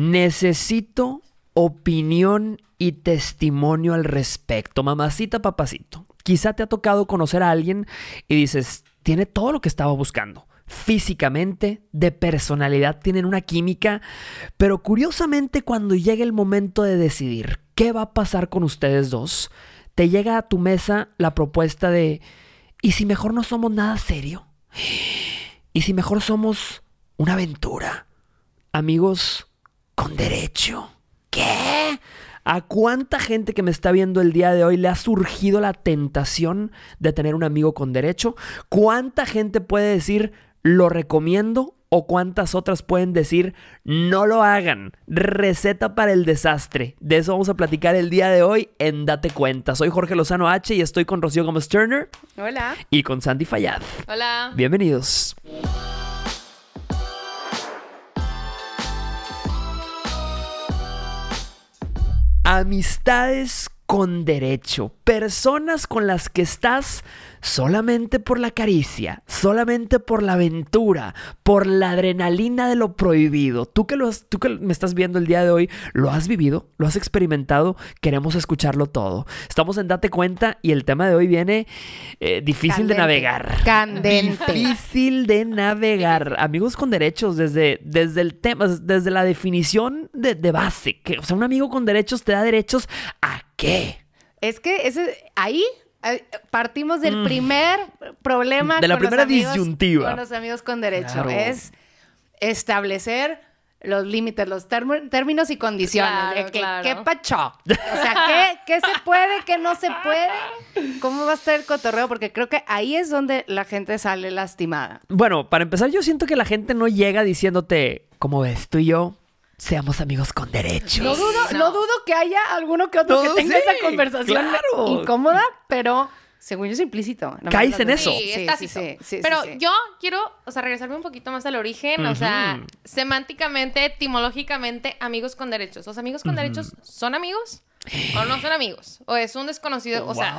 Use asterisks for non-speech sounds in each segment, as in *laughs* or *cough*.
Necesito opinión y testimonio al respecto. Mamacita, papacito. Quizá te ha tocado conocer a alguien y dices, tiene todo lo que estaba buscando. Físicamente, de personalidad, tienen una química, pero curiosamente cuando llega el momento de decidir qué va a pasar con ustedes dos, te llega a tu mesa la propuesta de, ¿y si mejor no somos nada serio? ¿Y si mejor somos una aventura? Amigos, con derecho. ¿Qué? ¿A cuánta gente que me está viendo el día de hoy le ha surgido la tentación de tener un amigo con derecho? ¿Cuánta gente puede decir lo recomiendo o cuántas otras pueden decir no lo hagan. Receta para el desastre. De eso vamos a platicar el día de hoy en Date Cuenta. Soy Jorge Lozano H y estoy con Rocío Gómez Turner. Hola. Y con Sandy Fayad. Hola. Bienvenidos. Amistades con derecho personas con las que estás solamente por la caricia, solamente por la aventura, por la adrenalina de lo prohibido. Tú que, tú que me estás viendo el día de hoy, lo has vivido, lo has experimentado, queremos escucharlo todo. Estamos en Date Cuenta y el tema de hoy viene eh, difícil de navegar. Candente. Difícil de navegar. Amigos con derechos, desde, desde el tema, desde la definición de, base, que, o sea, un amigo con derechos te da derechos a qué? Es que ese, ahí eh, partimos del mm. primer problema. De la con primera los amigos, disyuntiva. Con derecho. Es establecer los límites, los términos y condiciones. ¿Qué O sea, ¿qué, ¿qué, se puede, qué no se puede? ¿Cómo va a estar el cotorreo? Porque creo que ahí es donde la gente sale lastimada. Bueno, para empezar, yo siento que la gente no llega diciéndote, como ves tú y yo, seamos amigos con derechos. No dudo, que haya alguno que otro que tenga esa conversación incómoda, pero según yo es implícito. en eso. Sí, sí, sí, Pero yo quiero, o sea, regresarme un poquito más al origen, o sea, semánticamente, etimológicamente, amigos con derechos. ¿Los amigos con derechos son amigos o no son amigos? ¿O es un desconocido? o sea,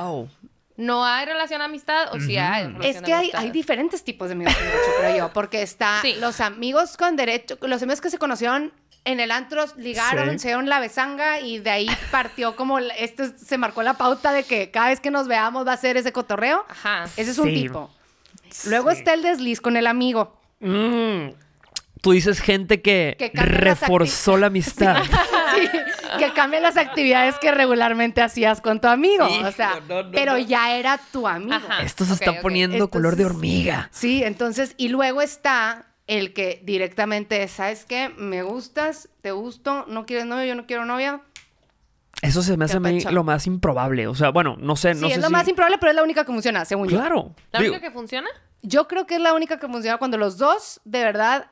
¿no hay relación amistad o sí hay? es que hay, diferentes tipos de amigos con derechos, creo yo, porque está los amigos con derecho, los amigos que se conocieron en el antro ligaron, se dieron la besanga y de ahí partió como este se marcó la pauta de que cada vez que nos veamos va a ser ese cotorreo. Ese es un tipo. Luego está el desliz con el amigo. Mm. Tú dices gente que, reforzó la amistad. *laughs* que cambia las actividades que regularmente hacías con tu amigo. o sea, pero ya era tu amigo. Esto se está poniendo color de hormiga. Sí, entonces, y luego está el que directamente, ¿sabes qué? Me gustas, te gusto, no quieres novio, yo no quiero novia. Eso se me hace a mí lo más improbable. O sea, bueno, no sé. No sí, es lo más improbable, pero es la única que funciona, según claro. yo. Claro. ¿La única que funciona? Yo creo que es la única que funciona cuando los dos de verdad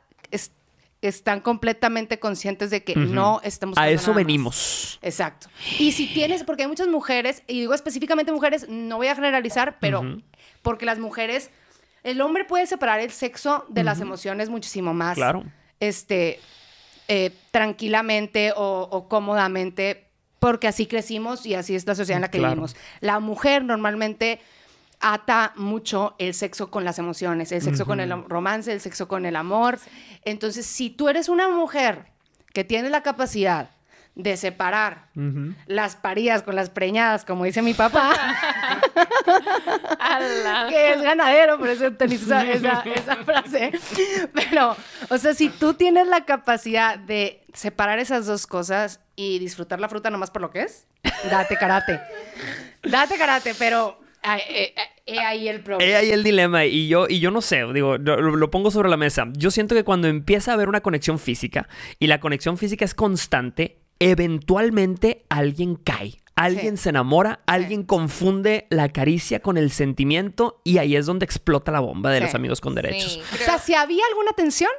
están completamente conscientes de que no estamos. A eso venimos. Exacto. Y si tienes, porque hay muchas mujeres, y digo específicamente mujeres, no voy a generalizar, pero porque las mujeres el hombre puede separar el sexo de las emociones muchísimo más. Claro. Este, eh, tranquilamente o, cómodamente, porque así crecimos y así es la sociedad en la que vivimos. La mujer normalmente ata mucho el sexo con las emociones, el sexo con el romance, el sexo con el amor. Entonces, si tú eres una mujer que tiene la capacidad de separar las paridas con las preñadas, como dice mi papá, *laughs* *laughs* que es ganadero, por eso utiliza esa, esa frase. Pero, o sea, si tú tienes la capacidad de separar esas dos cosas y disfrutar la fruta nomás por lo que es, date karate. Date karate, pero eh, eh, He ahí el problema. He ahí el dilema. Y yo, y yo no sé, digo, lo, pongo sobre la mesa. Yo siento que cuando empieza a haber una conexión física y la conexión física es constante, eventualmente alguien cae. Alguien se enamora, alguien confunde la caricia con el sentimiento y ahí es donde explota la bomba de los amigos con derechos. O sea, si había alguna tensión.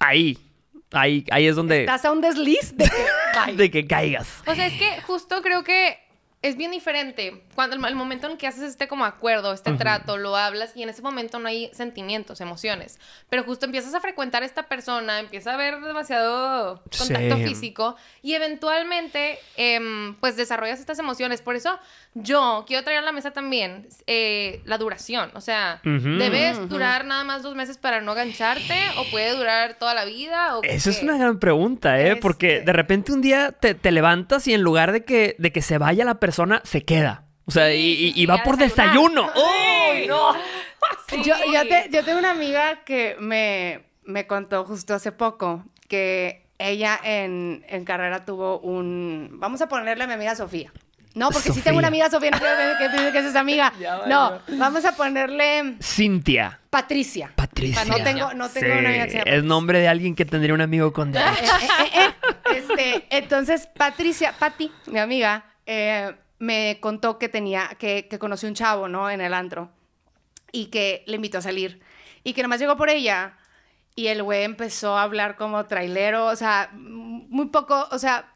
Ahí, ahí, ahí es donde... Estás a un desliz de que *laughs* caigas. O sea, es que justo creo que es bien diferente. Cuando el, momento en que haces este como acuerdo, este trato, lo hablas y en ese momento no hay sentimientos, emociones. Pero justo empiezas a frecuentar a esta persona, empieza a haber demasiado contacto físico y eventualmente em, pues desarrollas estas emociones. Por eso yo quiero traer a la mesa también eh, la duración. O sea, ¿debes durar nada más dos meses para no gancharte o puede durar toda la vida? Esa es una gran pregunta, ¿eh? Porque de este. repente un día te, levantas y en lugar de que, de que se vaya la persona, zona, se queda. O sea, y, va por desayuno. no! Yo, tengo una amiga que me, me, contó justo hace poco que ella en, carrera tuvo un... Vamos a ponerle a mi amiga Sofía. No, porque si tengo una amiga Sofía, no creo que, que es amiga. *laughs* No, vamos a ponerle... Cintia. Patricia. Patricia. No tengo, no tengo una amiga. es nombre de alguien que tendría un amigo con *laughs* eh, eh, eh, este, entonces, Patricia, Patti, mi amiga, eh, me contó que tenía, que, que conoció un chavo, ¿no? En el antro y que le invitó a salir y que nomás llegó por ella y el güey empezó a hablar como trailero, o sea, muy poco, o sea,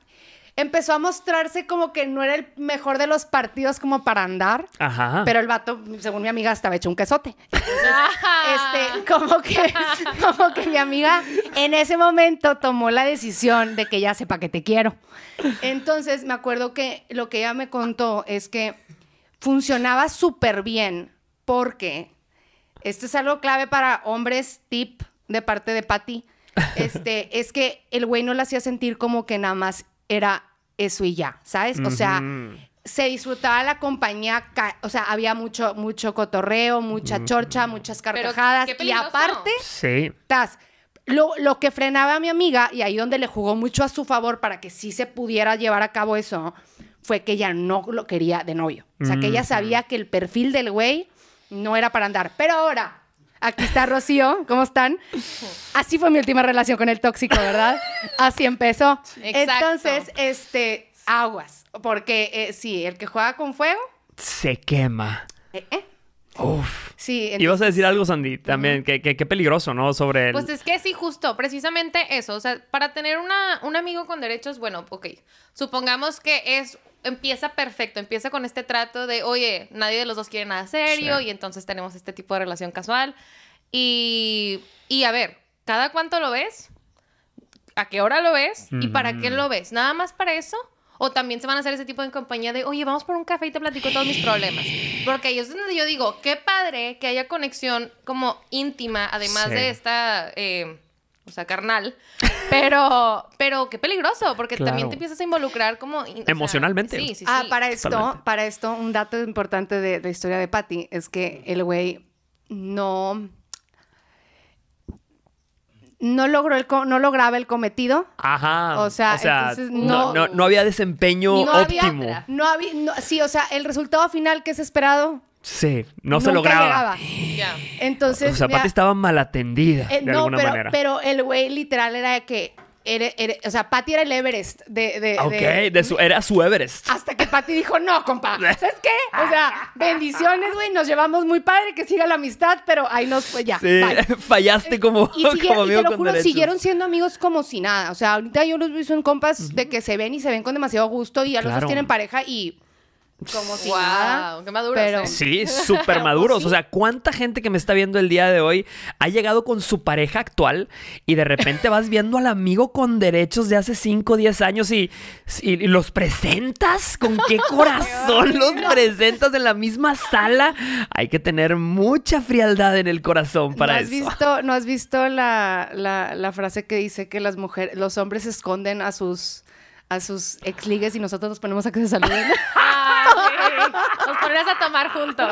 empezó a mostrarse como que no era el mejor de los partidos como para andar. Ajá. Pero el vato, según mi amiga, estaba hecho un quesote. Entonces, *laughs* este, como que, *laughs* como que mi amiga en ese momento tomó la decisión de que ya sepa que te quiero. Entonces, me acuerdo que lo que ella me contó es que funcionaba súper bien porque esto es algo clave para hombres tip de parte de Patty. Este, es que el güey no la hacía sentir como que nada más era eso y ya, ¿sabes? O sea, se disfrutaba la compañía, o sea, había mucho, mucho cotorreo, mucha chorcha, muchas carcajadas y aparte, sí. lo, lo, que frenaba a mi amiga y ahí donde le jugó mucho a su favor para que sí se pudiera llevar a cabo eso, fue que ella no lo quería de novio. O sea, que ella sabía que el perfil del güey no era para andar. Pero ahora, Aquí está Rocío, ¿cómo están? Así fue mi última relación con el tóxico, ¿verdad? Así empezó. Exacto. Entonces, este, aguas, porque eh, sí, el que juega con fuego... Se quema. ¿Eh? eh. Uf. Sí. Y vas a decir algo, Sandy, también, que, peligroso, ¿no? Sobre el... Pues es que sí, justo, precisamente eso. O sea, para tener un amigo con derechos, bueno, ok. Supongamos que es empieza perfecto, empieza con este trato de, oye, nadie de los dos quiere nada serio y entonces tenemos este tipo de relación casual. Y, y, a ver, ¿cada cuánto lo ves? ¿A qué hora lo ves? ¿Y para qué lo ves? ¿Nada más para eso? O también se van a hacer ese tipo de compañía de, oye, vamos por un café y te platico todos mis problemas. Porque ahí es donde yo digo, qué padre que haya conexión como íntima, además de esta... Eh, o sea, carnal, pero, pero qué peligroso, porque también te empiezas a involucrar como... Emocionalmente. sí, Ah, para esto, para esto, un dato importante de la historia de Patty es que el güey no... No logró el no lograba el cometido. Ajá. O sea, no, había desempeño no óptimo. no había, sí, o sea, el resultado final que es esperado Sí, no se lograba. Ya. Entonces. O sea, Patty estaba mal atendida. Eh, de alguna pero, manera. pero el güey literal era de que. o sea, Patty era el Everest de... de ok, de, su, era su Everest. Hasta que Patty dijo, no, compa, *laughs* ¿sabes qué? O sea, bendiciones, güey, nos llevamos muy padre, que siga la amistad, pero ahí nos fue ya. Sí, *laughs* fallaste eh, como, y como y te lo juro, siguieron siendo amigos como si nada. O sea, ahorita yo los vi son compas de que se ven y se ven con demasiado gusto y ya los dos tienen pareja y como si wow, Qué maduros, ¿eh? Sí, súper *laughs* maduros. O sea, ¿cuánta gente que me está viendo el día de hoy ha llegado con su pareja actual y de repente vas viendo al amigo con derechos de hace 5 o 10 años y, y, los presentas? ¿Con qué *laughs* corazón los presentas en la misma sala? Hay que tener mucha frialdad en el corazón para eso. ¿No has visto la, frase que dice que las mujeres, los hombres esconden a sus a sus exligues y nosotros nos ponemos a que se saluden. *laughs* exactly. Nos ponías a tomar juntos.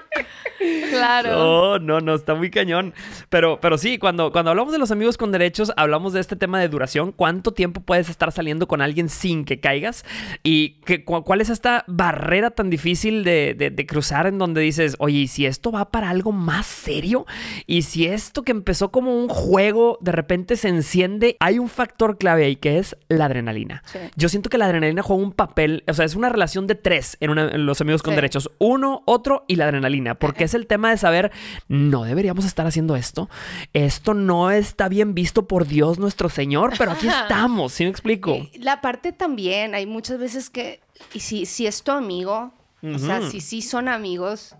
*laughs* claro. No, no, no, está muy cañón. Pero, pero sí, cuando, cuando hablamos de los amigos con derechos, hablamos de este tema de duración. ¿Cuánto tiempo puedes estar saliendo con alguien sin que caigas? ¿Y cuál es esta barrera tan difícil de, cruzar en donde dices, oye, si esto va para algo más serio? ¿Y si esto que empezó como un juego de repente se enciende? Hay un factor clave ahí que es la adrenalina. Yo siento que la adrenalina juega un papel, o sea, es una relación de tres los Amigos con Derechos. Uno, otro y la adrenalina, porque es el tema de saber, no deberíamos estar haciendo esto. Esto no está bien visto por Dios nuestro Señor, pero aquí *laughs* estamos, ¿sí me explico? La parte también, hay muchas veces que, y si, si es tu amigo, o sea, si sí son amigos,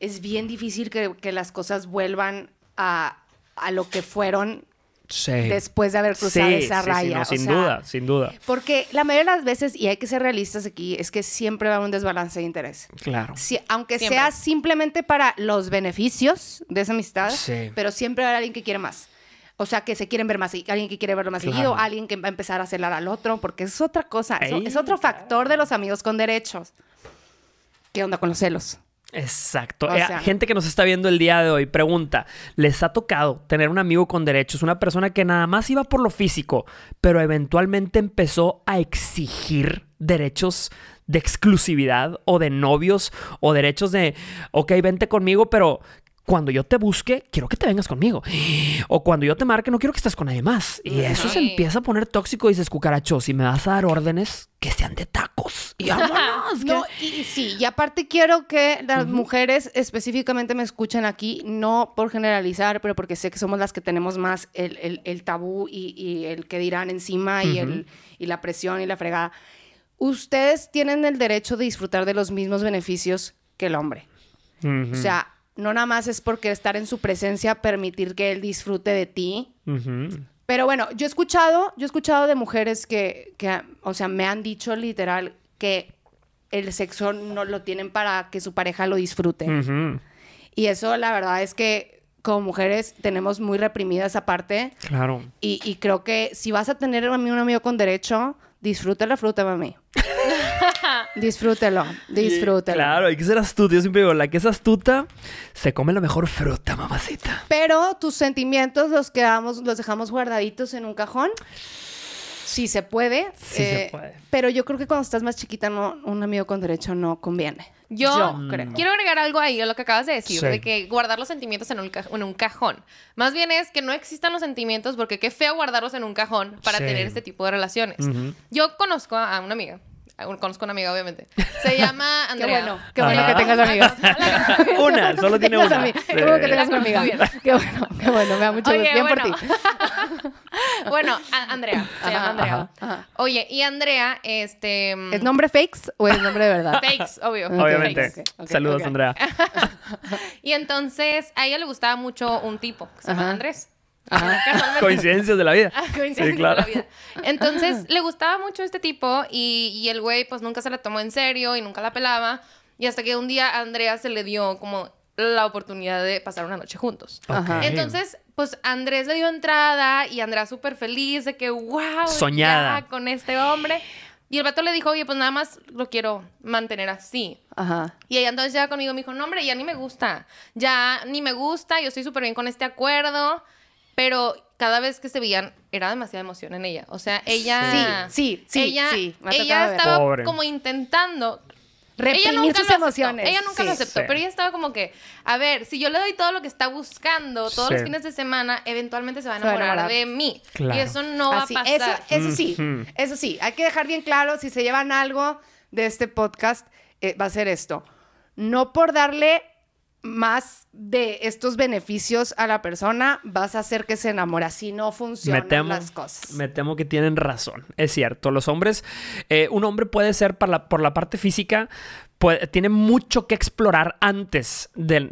es bien difícil que, las cosas vuelvan a, a lo que fueron después de haber cruzado esa raya. sin duda, sin duda. Porque la mayoría de las veces, y hay que ser realistas aquí, es que siempre va a un desbalance de interés. Claro. aunque sea simplemente para los beneficios de esa amistad, pero siempre va a haber alguien que quiere más. O sea, que se quieren ver más, alguien que quiere verlo más seguido, alguien que va a empezar a celar al otro, porque es otra cosa, es, otro factor de los amigos con derechos. ¿Qué onda con los celos? Exacto. Eh, gente que nos está viendo el día de hoy pregunta, ¿les ha tocado tener un amigo con derechos, una persona que nada más iba por lo físico, pero eventualmente empezó a exigir derechos de exclusividad o de novios o derechos de, ok, vente conmigo, pero cuando yo te busque, quiero que te vengas conmigo. O cuando yo te marque, no quiero que estés con nadie más. Y eso se empieza a poner tóxico y dices, cucarachos, si me vas a dar órdenes, que sean de tacos. Y *laughs* vámonos. sí, y aparte quiero que las mujeres específicamente me escuchen aquí, no por generalizar, pero porque sé que somos las que tenemos más el, tabú y, el que dirán encima y, el, la presión y la fregada. Ustedes tienen el derecho de disfrutar de los mismos beneficios que el hombre. O sea, no nada más es porque estar en su presencia permitir que él disfrute de ti. Pero bueno, yo he escuchado, yo he escuchado de mujeres que, o sea, me han dicho literal que el sexo no lo tienen para que su pareja lo disfrute. Y eso la verdad es que como mujeres tenemos muy reprimida esa parte. Claro. Y, creo que si vas a tener a mí un amigo con derecho, disfruta la fruta, mami. *laughs* disfrútelo, disfrútelo. Claro, hay que ser astuta. Yo siempre digo, la que es astuta se come la mejor fruta, mamacita. Pero tus sentimientos los quedamos, los dejamos guardaditos en un cajón Sí, se eh, puede. Pero yo creo que cuando estás más chiquita, no, un amigo con derecho no conviene. Yo, quiero agregar algo ahí a lo que acabas de decir, de que guardar los sentimientos en un, en un, cajón. Más bien es que no existan los sentimientos porque qué feo guardarlos en un cajón para tener este tipo de relaciones. Yo conozco a una amiga Ah, conozco una amiga, obviamente. Se *laughs* llama Andrea. Qué bueno, *laughs* qué bueno que tengas amigas. una, solo tiene una. Qué bueno que tengas una amiga. Qué bueno, qué bueno, me da mucho gusto. Bien por ti. *laughs* bueno, Andrea. Se llama Andrea. Oye, y Andrea, este. Mm, ¿Es nombre fakes o es nombre de verdad? fakes, obvio. Obviamente. Saludos, Andrea. y entonces, a ella le gustaba mucho un tipo que se llama Andrés. *laughs* coincidencias de la vida. Ah, sí, claro. vida. Entonces, *laughs* le gustaba mucho este tipo y, el güey pues nunca se la tomó en serio y nunca la pelaba. Y hasta que un día Andrea se le dio como la oportunidad de pasar una noche juntos. Entonces, pues Andrés le dio entrada y Andrea súper feliz de que, wow, soñada con este hombre. Y el vato le dijo, oye, pues nada más lo quiero mantener así. Ajá. Y ella entonces ya conmigo me dijo, no, hombre, ya ni me gusta. Ya ni me gusta, yo estoy súper bien con este acuerdo pero cada vez que se veían era demasiada emoción en ella. O sea, ella... Sí, sí, sí. Ella, estaba como intentando reprimir sus emociones. Ella nunca lo aceptó, pero ella estaba como que, a ver, si yo le doy todo lo que está buscando todos los fines de semana, eventualmente se va a enamorar, de mí. Y eso no va a pasar. Eso, sí, eso sí, hay que dejar bien claro, si se llevan algo de este podcast, eh, va a ser esto. No por darle más de estos beneficios a la persona, vas a hacer que se enamore. Así no funcionan las cosas. Me temo que tienen razón. Es cierto. Los hombres, eh, un hombre puede ser para por la parte física, tiene mucho que explorar antes del,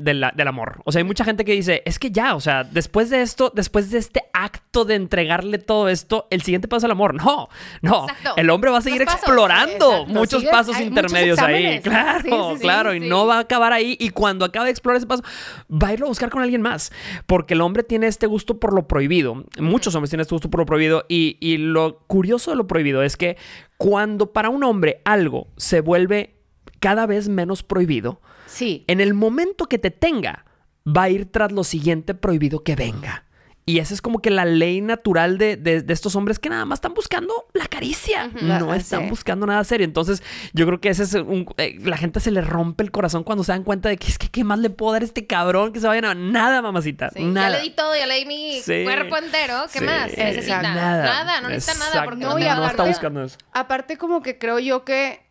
amor. O sea, hay mucha gente que dice, es que ya, o sea, después de esto, después de este acto de entregarle todo esto, el siguiente paso es el amor. No, no. El hombre va a seguir explorando muchos pasos intermedios ahí. Claro, claro. Y no va a acabar ahí. Y cuando acabe de explorar ese paso, va a irlo a buscar con alguien más. Porque el hombre tiene este gusto por lo prohibido. Muchos hombres tienen este gusto por lo prohibido. y lo curioso de lo prohibido es que cuando para un hombre algo se vuelve cada vez menos prohibido, sí. en el momento que te tenga, va a ir tras lo siguiente prohibido que venga. Y esa es como que la ley natural de, estos hombres que nada más están buscando la caricia, no están buscando nada serio. Entonces, yo creo que ese es eh, la gente se le rompe el corazón cuando se dan cuenta de que es que qué más le puedo dar a este cabrón que se vayan a nada, mamacita. nada. Ya le di todo, ya le di mi cuerpo entero. ¿Qué más? necesita nada. Nada, no necesita nada. Porque no, está buscando Aparte, como que creo yo que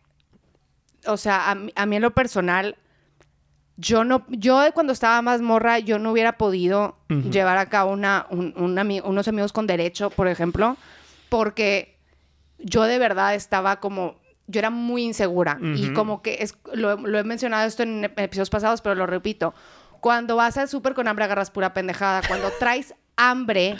o sea, a, mí en lo personal, yo no, yo cuando estaba más morra, yo no hubiera podido llevar a cabo una, unos amigos con derecho, por ejemplo, porque yo de verdad estaba como, yo era muy insegura y como que es, lo, he mencionado esto en episodios pasados, pero lo repito, cuando vas al súper con hambre agarras pura pendejada, cuando *laughs* traes hambre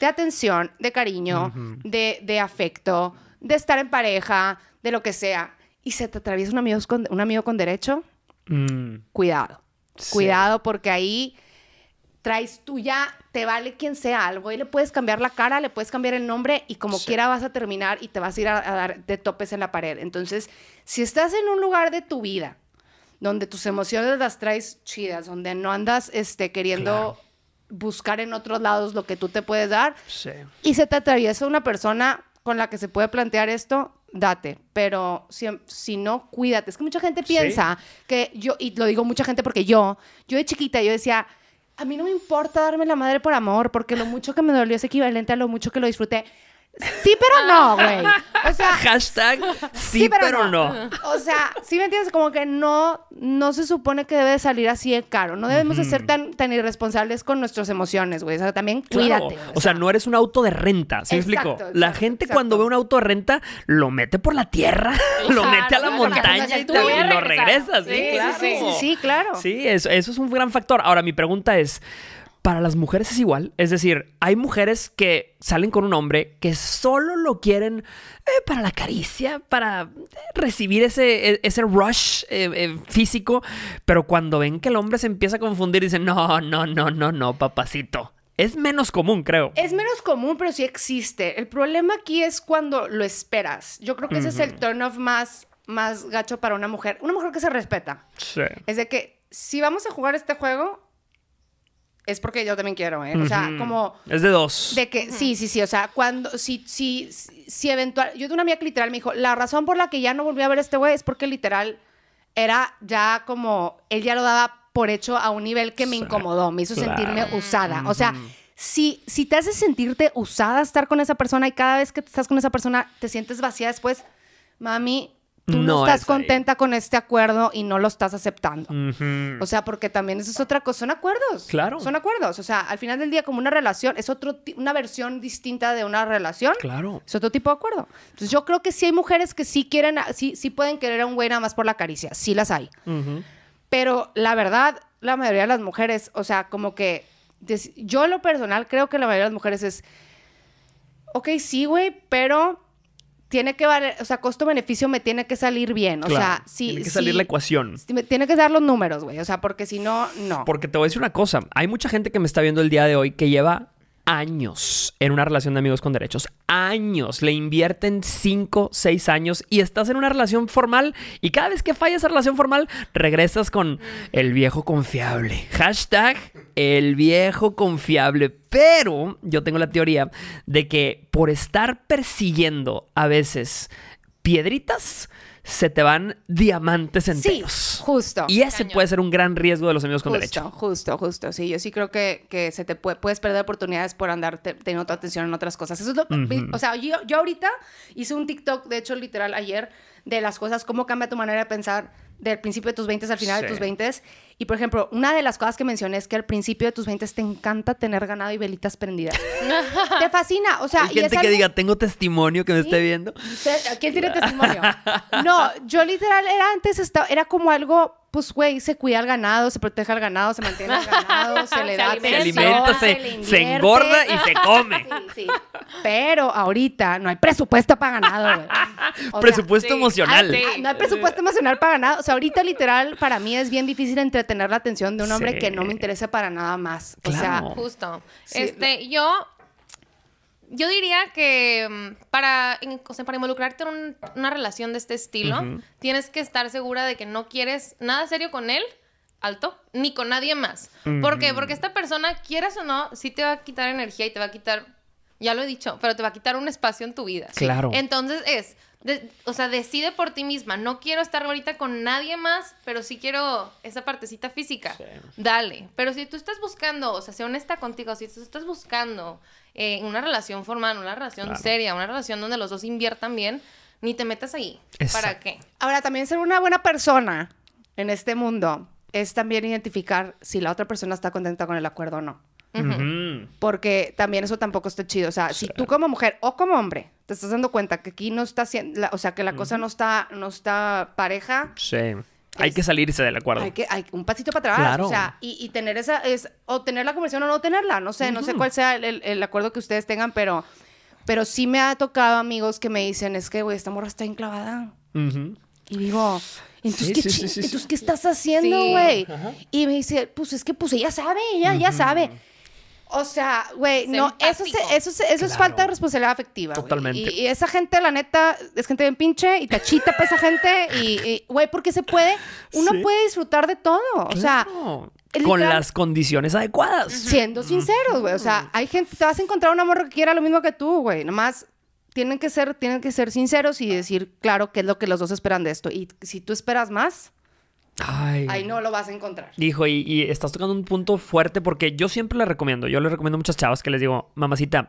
de atención, de cariño, de afecto, de estar en pareja, de lo que sea y se te atraviesa un amigo con, un amigo con derecho, mm. cuidado. Cuidado porque ahí traes tú ya, te vale quien sea algo y le puedes cambiar la cara, le puedes cambiar el nombre y como quiera vas a terminar y te vas a ir a, dar de topes en la pared. Entonces, si estás en un lugar de tu vida donde tus emociones las traes chidas, donde no andas este, queriendo buscar en otros lados lo que tú te puedes dar, y se te atraviesa una persona con la que se puede plantear esto, date, pero si, no, cuídate. Es que mucha gente piensa que yo, y lo digo mucha gente porque yo, yo de chiquita, yo decía, a mí no me importa darme la madre por amor, porque lo mucho que me dolió es equivalente a lo mucho que lo disfruté. Sí, pero no, ah. güey. O sea, hashtag sí, pero, no. O sea, sí me entiendes, como que no, no se supone que debe salir así de caro. No debemos ser tan, irresponsables con nuestras emociones, güey. O sea, también cuídate. O, sea, no eres un auto de renta, ¿sí explico? la gente cuando ve un auto de renta lo mete por la tierra, *laughs* lo mete a la montaña y, lo regresa, ¿sí? claro. sí, claro. Sí, eso es un gran factor. Ahora, mi pregunta es para las mujeres es igual. Es decir, hay mujeres que salen con un hombre que solo lo quieren eh, para la caricia, para recibir ese, e, ese rush eh, eh, físico. Pero cuando ven que el hombre se empieza a confundir, dicen, no, no, no, no, no, papacito. Es menos común, creo. Es menos común, pero sí existe. El problema aquí es cuando lo esperas. Yo creo que ese es el turn off más, más gacho para una mujer. Una mujer que se respeta. Sí. Es de que si vamos a jugar este juego, es porque yo también quiero, ¿eh? O sea, como... Es de dos. De que, sí, sí, sí, o sea, cuando, si, si, si, eventual... Yo de una amiga que literal me dijo, la razón por la que ya no volví a ver a este güey es porque literal era ya como, él ya lo daba por hecho a un nivel que me incomodó, me hizo sentirme usada. O sea, si, si te hace sentirte usada estar con esa persona y cada vez que estás con esa persona te sientes vacía después, mami, tú no, estás contenta con este acuerdo y no lo estás aceptando. O sea, porque también eso es otra cosa. Son acuerdos. Claro. Son acuerdos. O sea, al final del día, como una relación, es otro una versión distinta de una relación. Claro. Es otro tipo de acuerdo. Entonces, yo creo que sí hay mujeres que sí quieren, sí, sí pueden querer a un güey nada más por la caricia. Sí las hay. Pero la verdad, la mayoría de las mujeres, o sea, como que yo en lo personal creo que la mayoría de las mujeres es, ok, sí, güey, pero tiene que valer, o sea, costo-beneficio me tiene que salir bien. O sea, sí. Si, tiene que salir la ecuación. me tiene que dar los números, güey. O sea, porque si no, no. Porque te voy a decir una cosa. Hay mucha gente que me está viendo el día de hoy que lleva años en una relación de amigos con derechos. Años. Le invierten 5, 6 años y estás en una relación formal y cada vez que falla esa relación formal, regresas con el viejo confiable. Hashtag el viejo confiable. Pero yo tengo la teoría de que por estar persiguiendo a veces piedritas, se te van diamantes enteros. Sí, justo. Y ese puede ser un gran riesgo de los amigos con derecho. Justo, justo, sí. Yo sí creo que, que se te puedes perder oportunidades por andar teniendo tu atención en otras cosas. Eso es lo, O sea, yo, yo ahorita hice un TikTok, de hecho, literal ayer, de las cosas, cómo cambia tu manera de pensar del principio de tus 20 al final de tus 20 y por ejemplo, una de las cosas que mencioné es que al principio de tus 20 te encanta tener ganado y velitas prendidas. *laughs* te fascina. O sea, Hay gente que diga, tengo testimonio que me esté viendo. ¿Quién tiene testimonio? *laughs* No, yo literal era antes, estaba, era como algo pues, güey, se cuida al ganado, se protege al ganado, se mantiene al ganado, se le da se alimenta, se, se, engorda y se come. Sí, Pero ahorita no hay presupuesto para ganado, güey. presupuesto emocional. Ah, ah, no hay presupuesto emocional para ganado. O sea, ahorita literal, para mí es bien difícil entre tener la atención de un hombre que no me interesa para nada más. Claro. O sea, justo. este, yo yo diría que mm, para, para involucrarte en una relación de este estilo, tienes que estar segura de que no quieres nada serio con él, alto, ni con nadie más. ¿Por qué? Porque esta persona, quieras o no, sí te va a quitar energía y te va a quitar, ya lo he dicho, pero te va a quitar un espacio en tu vida. Claro. Entonces es, o sea, decide por ti misma. No quiero estar ahorita con nadie más, pero sí quiero esa partecita física. Dale. Pero si tú estás buscando, o sea, sea honesta contigo, si tú estás buscando eh, una relación formal, una relación seria, una relación donde los dos inviertan bien, ni te metas ahí. ¿Para qué? Ahora, también ser una buena persona en este mundo es también identificar si la otra persona está contenta con el acuerdo o no. Porque también eso tampoco está chido. O sea, si tú como mujer o como hombre te estás dando cuenta que aquí no está haciendo, o sea, que la cosa no está, no está pareja. hay que salirse del acuerdo. Hay que, hay un pasito para atrás. O sea, y, tener esa, es, o tener la conversación o no tenerla. No sé, no sé cuál sea el, acuerdo que ustedes tengan, pero, pero sí me ha tocado amigos que me dicen, es que, güey, esta morra está enclavada. Y digo, entonces, ¿qué, estás haciendo, güey? Y me dice, pues es que pues ella sabe, ella ya sabe. O sea, güey, no, eso, eso, eso es falta de responsabilidad afectiva. Totalmente. Y, esa gente, la neta, es gente bien pinche y tachita para esa gente. Y, güey, porque se puede, uno puede disfrutar de todo. O sea, con las condiciones adecuadas. Siendo sinceros, güey. O sea, hay gente, te vas a encontrar un amor que quiera lo mismo que tú, güey. Nomás tienen que ser, tienen que ser sinceros y decir, claro, qué es lo que los dos esperan de esto. Y si tú esperas más, Ay. Ahí no lo vas a encontrar. Dijo, y, estás tocando un punto fuerte porque yo siempre le recomiendo, yo le recomiendo a muchas chavas que les digo, mamacita,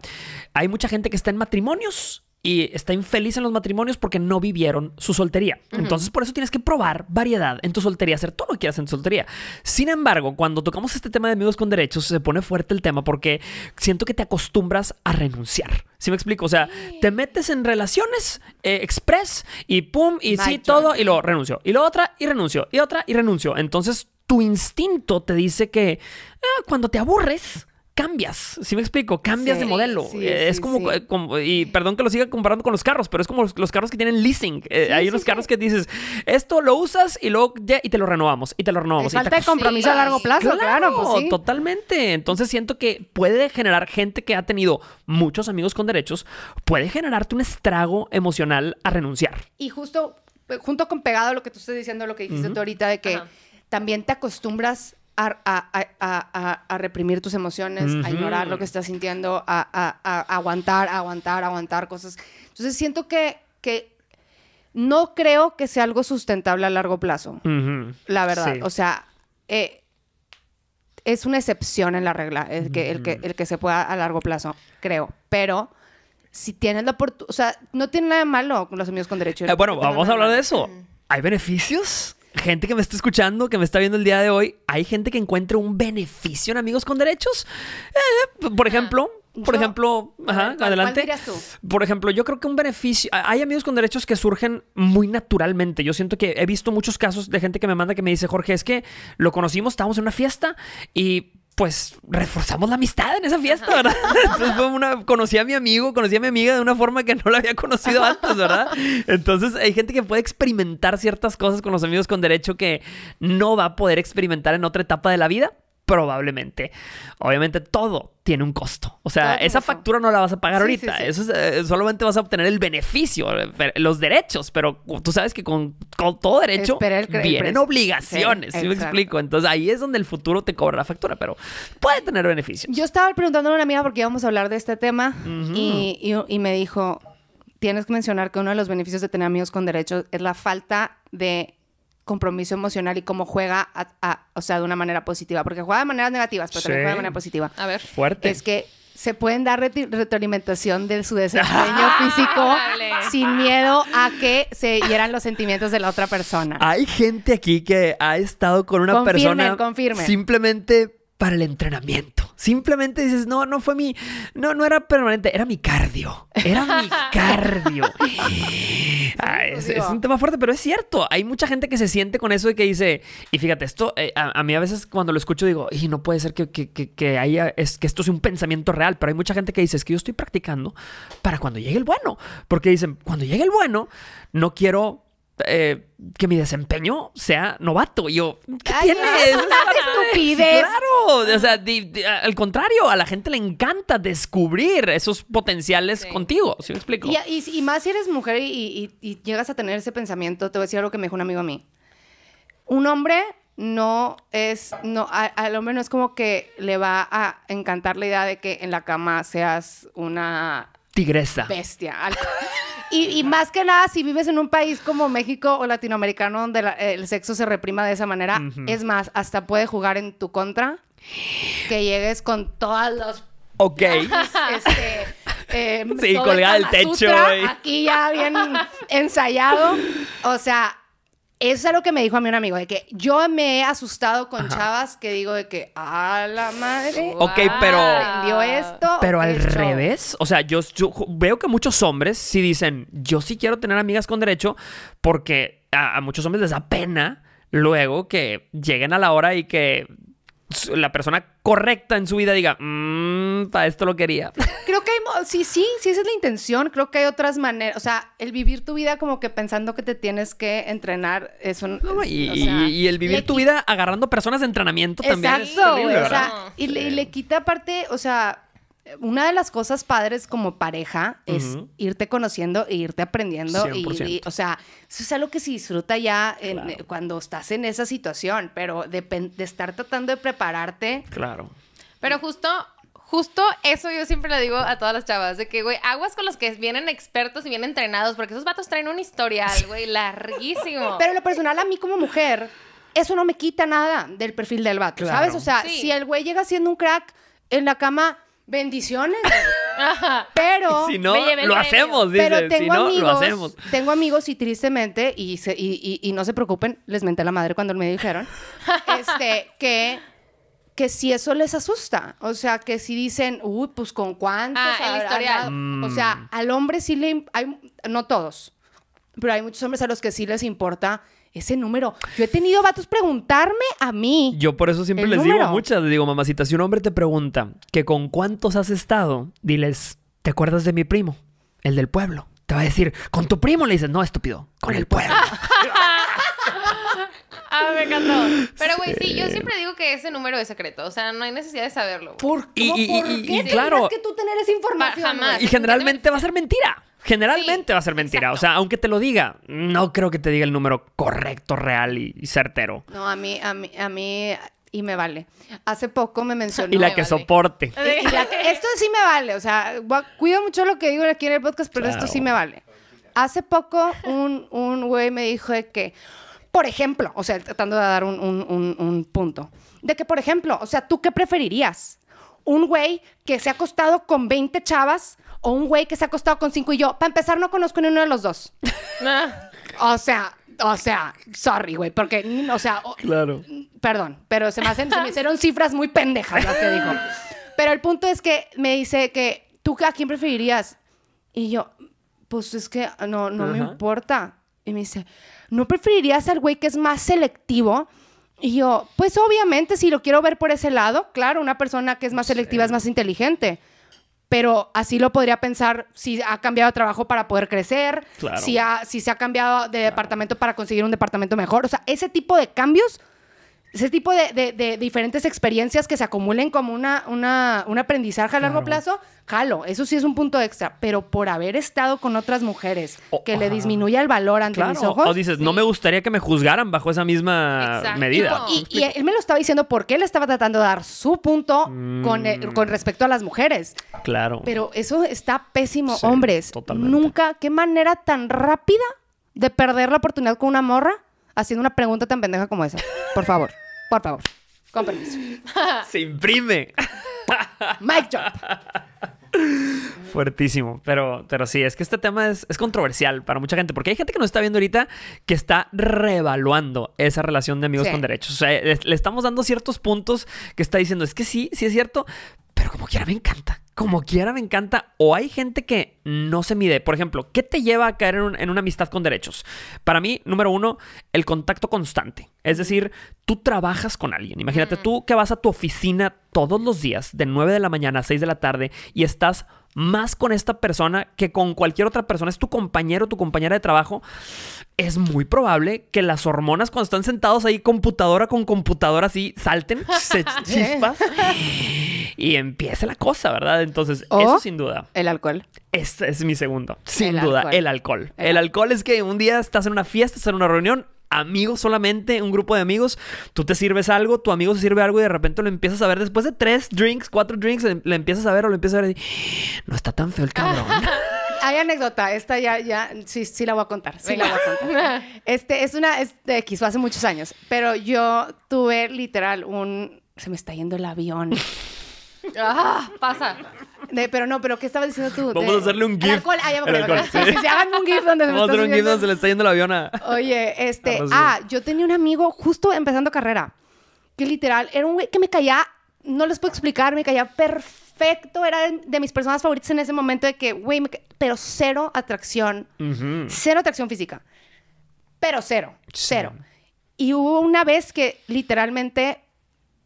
hay mucha gente que está en matrimonios y está infeliz en los matrimonios porque no vivieron su soltería. Entonces, por eso tienes que probar variedad en tu soltería, hacer todo lo que quieras en tu soltería. Sin embargo, cuando tocamos este tema de amigos con derechos, se pone fuerte el tema porque siento que te acostumbras a renunciar. Si me explico? O sea, te metes en relaciones eh, express y pum, y sí, todo, y luego renuncio. Y luego otra, y renuncio. Y otra, y renuncio. Entonces, tu instinto te dice que ah, cuando te aburres, cambias, si me explico, cambias de modelo. Eh, es como, y perdón que lo siga comparando con los carros, pero es como los, carros que tienen leasing. Eh, hay unos carros que dices, esto lo usas y luego ya, y te lo renovamos, y te lo renovamos. falta de compromiso a largo plazo, claro, pues totalmente. Entonces siento que puede generar gente que ha tenido muchos amigos con derechos, puede generarte un estrago emocional a renunciar. Y justo, eh, junto con pegado a lo que tú estás diciendo, lo que dijiste ahorita, de que también te acostumbras a, a reprimir tus emociones, a ignorar lo que estás sintiendo, a, aguantar, aguantar, aguantar cosas. Entonces siento que, que no creo que sea algo sustentable a largo plazo, la verdad. O sea, eh, es una excepción en la regla, el que, el, que, el que se pueda a largo plazo, creo. Pero si tienes la oportunidad, o sea, no tiene nada de malo los amigos con derecho. Eh, bueno, vamos a hablar de eso. ¿Hay beneficios? gente que me está escuchando, que me está viendo el día de hoy, hay gente que encuentra un beneficio en amigos con derechos. Eh, por ejemplo, por ejemplo, adelante. Por ejemplo, yo creo que un beneficio. Hay amigos con derechos que surgen muy naturalmente. Yo siento que he visto muchos casos de gente que me manda que me dice, Jorge, es que lo conocimos, estábamos en una fiesta y pues reforzamos la amistad en esa fiesta, ¿verdad? *laughs* Entonces fue una, conocí a mi amigo, conocí a mi amiga de una forma que no la había conocido antes, ¿verdad? Entonces hay gente que puede experimentar ciertas cosas con los amigos con derecho que no va a poder experimentar en otra etapa de la vida probablemente. Obviamente todo tiene un costo. O sea, esa factura no la vas a pagar ahorita. Eso eh, solamente vas a obtener el beneficio, eh, los derechos, pero tú sabes que con, todo derecho vienen obligaciones. ¿Sí me explico? Entonces ahí es donde el futuro te cobra la factura, pero puede tener beneficios. Yo estaba preguntándole a una amiga porque íbamos a hablar de este tema y me dijo, tienes que mencionar que uno de los beneficios de tener amigos con derechos es la falta de compromiso emocional y cómo juega, o sea, de una manera positiva, porque juega de maneras negativas, pero también juega de manera positiva. A ver, fuerte. Es que se pueden dar retroalimentación de su *laughs* desempeño físico sin miedo a que se hieran los sentimientos de la otra persona. Hay gente aquí que ha estado con una persona confirmen. simplemente para el entrenamiento. Simplemente dices, no, no fue mi, no, no era permanente, era mi cardio. Era mi *laughs* cardio. *laughs* Ah, es, un tema fuerte, pero es cierto. Hay mucha gente que se siente con eso y que dice, y fíjate, esto eh, a, mí a veces cuando lo escucho digo, y no puede ser que, haya, es, que esto sea un pensamiento real, pero hay mucha gente que dice, es que yo estoy practicando para cuando llegue el bueno, porque dicen, cuando llegue el bueno, no quiero eh, que mi desempeño sea novato. Y yo, ¿qué tienes? *laughs* estupidez. Claro, o sea, al contrario, a la gente le encanta descubrir esos potenciales contigo, ¿sí me explico? Y, más si eres mujer y, llegas a tener ese pensamiento, te voy a decir algo que me dijo un amigo a mí. Un hombre no es, no, al hombre no es como que le va a encantar la idea de que en la cama seas una tigresa. Bestia. Y, más que nada, si vives en un país como México o latinoamericano donde el sexo se reprima de esa manera, es más, hasta puede jugar en tu contra que llegues con todas las... Ok. *laughs* Este, em, sí, colgada techo. aquí ya bien ensayado. O sea, eso es lo que me dijo a mí un amigo, de que yo me he asustado con chavas que digo de que, a la madre. Ok, pero. Pero al revés. O sea, yo, veo que muchos hombres sí dicen, yo sí quiero tener amigas con derecho, porque a, a muchos hombres les da pena luego que lleguen a la hora y que la persona correcta en su vida diga, mmm, para esto lo quería. *laughs* Creo que hay, sí, sí, sí, esa es la intención. Creo que hay otras maneras. O sea, el vivir tu vida como que pensando que te tienes que entrenar es un. y, el vivir tu vida agarrando personas de entrenamiento también. es o y, le, y le quita aparte, o sea, una de las cosas padres como pareja es irte conociendo e irte aprendiendo. Y, o sea, eso es algo que se disfruta ya cuando estás en esa situación, pero de, estar tratando de prepararte. Claro. Pero justo. Justo eso yo siempre le digo a todas las chavas, de que, güey, aguas con los que vienen expertos y vienen entrenados, porque esos vatos traen un historial, güey, larguísimo. *laughs* Pero lo personal a mí como mujer, eso no me quita nada del perfil del vato, ¿sabes? O sea, si el güey llega siendo un crack en la cama, bendiciones. *laughs* Pero lo hacemos, dice. Pero tengo amigos, Tengo amigos y tristemente, y, y, y, no se preocupen, les menté la madre cuando me dijeron, *laughs* este, que que si eso les asusta, o sea, que si dicen, uy, pues con cuántos, ah, o sea, mm. al hombre sí le, hay, no todos, pero hay muchos hombres a los que sí les importa ese número. Yo he tenido vatos preguntarme a mí. Yo por eso siempre les digo muchas, les digo, mamacita, si un hombre te pregunta que con cuántos has estado, diles, ¿te acuerdas de mi primo? El del pueblo. Te va a decir, con tu primo le dices, no, estúpido, con el pueblo. *laughs* Ah, me encantó. Pero, güey, sí. yo siempre digo que ese número es secreto. O sea, no hay necesidad de saberlo. ¿Por, qué? Y, claro, que tú tener esa información? jamás. Y generalmente va a ser mentira. Generalmente va a ser mentira. O sea, aunque te lo diga, no creo que te diga el número correcto, real y, certero. No, a mí, a mí, a mí, y me vale. Hace poco me mencionó. Y la que soporte. esto sí me vale. O sea, cuido mucho lo que digo aquí en el podcast, pero esto sí me vale. Hace poco un, güey me dijo que, por ejemplo, o sea, tratando de dar un, un punto, de que, por ejemplo, o sea, ¿tú qué preferirías? un güey que se ha acostado con 20 chavas o un güey que se ha acostado con cinco y yo, para empezar, no conozco ni uno de los dos. Ah. o sea, o sea, sorry, güey, porque, o sea, claro. Perdón, pero se me, hacen, se me hicieron cifras muy pendejas las que dijo. Pero el punto es que me dice que, ¿tú a quién preferirías? Y yo, pues es que no, no me importa. Y me dice, ¿no preferirías al güey que es más selectivo? Y yo, pues obviamente, si lo quiero ver por ese lado, claro, una persona que es más selectiva es más inteligente pero así lo podría pensar si ha cambiado de trabajo para poder crecer, si, ha, si se ha cambiado de departamento para conseguir un departamento mejor. O sea, ese tipo de cambios ese tipo de, diferentes experiencias que se acumulen como una, un aprendizaje a largo plazo, jalo, eso sí es un punto extra, pero por haber estado con otras mujeres, que le disminuya el valor ante mis ojos. O dices, no me gustaría que me juzgaran bajo esa misma medida. Y, él me lo estaba diciendo porque él estaba tratando de dar su punto mm. con, eh, con respecto a las mujeres. Claro. Pero eso está pésimo, hombres. Totalmente. Nunca, qué manera tan rápida de perder la oportunidad con una morra haciendo una pregunta tan pendeja como esa. Por favor. *laughs* Por favor, con permiso. *laughs* Se imprime. *laughs* Mic drop. Fuertísimo, pero, pero sí, es que este tema es, controversial para mucha gente, porque hay gente que nos está viendo ahorita que está reevaluando esa relación de amigos con derechos. O sea, le, estamos dando ciertos puntos que está diciendo, es que sí, sí es cierto, como quiera me encanta. Como quiera me encanta. O hay gente que no se mide. Por ejemplo, ¿qué te lleva a caer en, una amistad con derechos? Para mí, número uno, el contacto constante. Es decir, tú trabajas con alguien. Imagínate tú que vas a tu oficina todos los días, de 9 de la mañana a 6 de la tarde, y estás más con esta persona que con cualquier otra persona, es tu compañero, tu compañera de trabajo, es muy probable que las hormonas cuando están sentados ahí computadora con computadora así salten, se *laughs* *laughs* chispas y empiece la cosa, ¿verdad? Entonces, eso sin duda. El alcohol. Este es mi segundo, sin duda, el alcohol. el alcohol es que un día estás en una fiesta, estás en una reunión amigos solamente, un grupo de amigos, tú te sirves algo, tu amigo se sirve algo y de repente lo empiezas a ver después de tres drinks, cuatro drinks, le empiezas a ver o lo empiezas a ver y no está tan feo el cabrón. *laughs* Hay anécdota, esta ya, ya, sí, sí la voy a contar, sí la voy a contar. *laughs* Este, es una, es de hace muchos años, pero yo tuve literal un, se me está yendo el avión. ah, pasa pero no, pero ¿qué estaba diciendo tú? Vamos a hacerle un GIF. hagan ah, *laughs* un donde Vamos a hacer un donde se le está yendo la aviona. Oye, este... Ah, yo tenía un amigo justo empezando carrera. Que literal, era un güey que me caía... No les puedo explicar, me caía perfecto. Era de, mis personas favoritas en ese momento de que, güey, pero cero atracción. Cero atracción física. Pero cero. Cero. Y hubo una vez que literalmente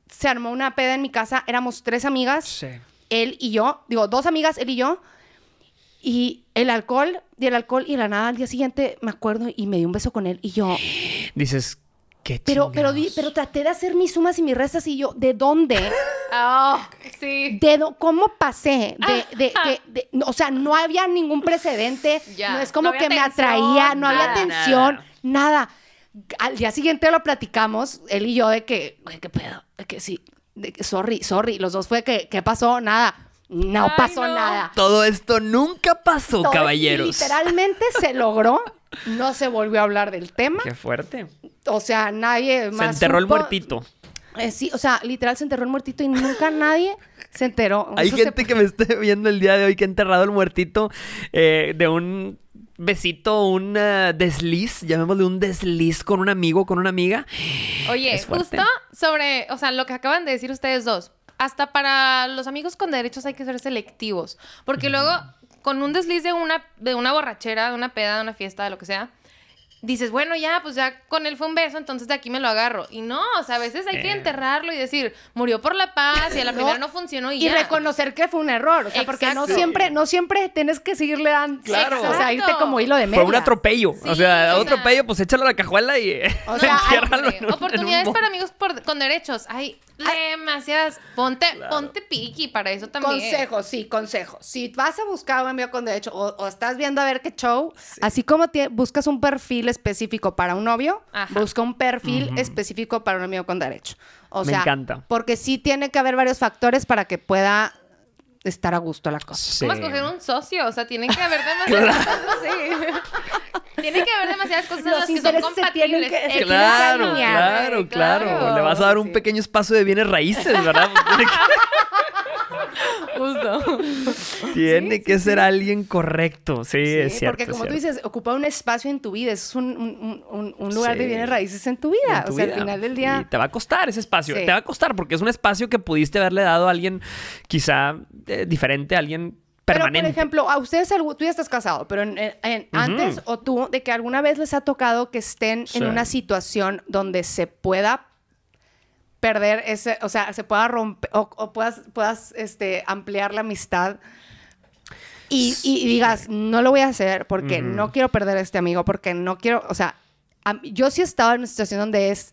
se armó una peda en mi casa. Éramos tres amigas. Sí él y yo, digo, dos amigas, él y yo, y el alcohol, y el alcohol, y la nada, al día siguiente me acuerdo y me di un beso con él y yo... *gasps* Dices, qué pero, pero, pero traté de hacer mis sumas y mis restas y yo, ¿de dónde? Oh, *laughs* sí. ¿Cómo pasé? Ah. De, de, o sea, no había ningún precedente, no es como que me atraía, no había tensión, nada. Al día siguiente lo platicamos, él y yo, de que, güey, qué pedo, de que sí, sorry, sorry, los dos fue que, ¿qué pasó? Nada. No pasó nada. Todo esto nunca pasó, caballeros. Literalmente se logró. No se volvió a hablar del tema. Qué fuerte. O sea, nadie más. Se enterró el muertito. Eh, sí, o sea, literal se enterró el muertito y nunca nadie se enteró. Hay gente que me esté viendo el día de hoy que ha enterrado el muertito eh, de un besito, un desliz, llamémosle un desliz con un amigo, con una amiga. Oye, justo sobre, o sea, lo que acaban de decir ustedes dos, hasta para los amigos con derechos hay que ser selectivos, porque luego con un desliz de una, de una borrachera, de una peda, de una fiesta, de lo que sea, dices, bueno, ya, pues ya con él fue un beso, entonces de aquí me lo agarro. Y no, o sea, a veces hay que eh. enterrarlo y decir, murió por la paz y a la *laughs* primera no funcionó y, reconocer que fue un error, o sea, porque no siempre no siempre tienes que seguirle dando, claro. o sea, irte como hilo de media. Fue un atropello, o sea, un atropello, pues échalo a la cajuela y eh, o sea, *laughs* entiérralo. oportunidades para amigos con derechos. Hay ah. demasiadas. Ponte, ponte piqui para eso también. Consejo, sí, consejo. Si vas a buscar un amigo con derecho o, estás viendo a ver qué show, así como buscas un perfil específico para un novio, busca un perfil específico para un amigo con derecho. O Me sea, encanta. porque sí tiene que haber varios factores para que pueda estar a gusto la cosa. vamos a coger un socio? O sea, tiene que haber *laughs* demasiadas cosas sí. Tienen que haber demasiadas cosas que son compatibles. claro, claro, claro, Le vas a dar un pequeño espacio de bienes raíces, ¿verdad? *laughs* Justo. *laughs* Tiene que ser alguien correcto. Sí, es cierto. Porque como tú dices, ocupa un espacio en tu vida. Es un, un, lugar de bienes raíces en tu vida. o sea, al final del día. te va a costar ese espacio. Te va a costar porque es un espacio que pudiste haberle dado a alguien quizá eh, diferente, a alguien Permanente. Pero, por ejemplo, a ustedes, tú ya estás casado, pero antes o tú, de que alguna vez les ha tocado que estén en una situación donde se pueda perder ese, o sea, se pueda romper o, puedas, puedas este, ampliar la amistad. Y, digas, no lo voy a hacer porque no quiero perder a este amigo, porque no quiero, o sea, yo sí he estado en una situación donde es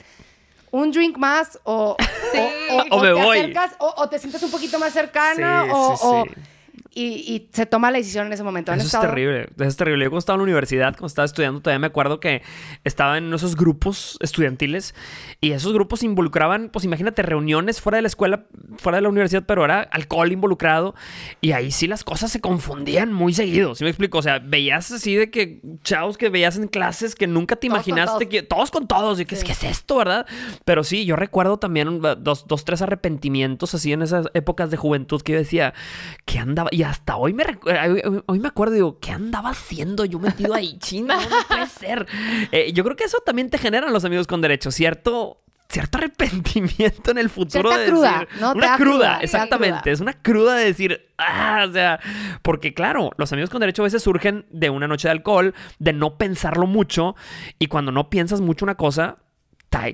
un drink más o, *laughs* o, te o, te sientes un poquito más cercana o, y, se toma la decisión en ese momento. Eso es terrible, eso es terrible. Yo cuando estaba en la universidad, cuando estaba estudiando, todavía me acuerdo que estaba en esos grupos estudiantiles y esos grupos involucraban, pues imagínate, reuniones fuera de la escuela, fuera de la universidad, pero era alcohol involucrado y ahí sí las cosas se confundían muy seguido, ¿sí me explico? O sea, veías así de que chavos que veías en clases que nunca te imaginaste, todos. Que, todos con todos, y que ¿qué es esto, ¿verdad? Pero sí, yo recuerdo también dos, tres arrepentimientos así en esas épocas de juventud que yo decía, que andaba? Y hasta hoy me, hoy me acuerdo, digo, ¿qué andaba haciendo yo metido ahí? china ¿cómo puede ser. *laughs* Eh, yo creo que eso también te generan los amigos con derecho ¿cierto? cierto arrepentimiento en el futuro de una cruda, exactamente, es una cruda de decir, ah, o sea, porque claro, los amigos con derecho a veces surgen de una noche de alcohol, de no pensarlo mucho y cuando no piensas mucho una cosa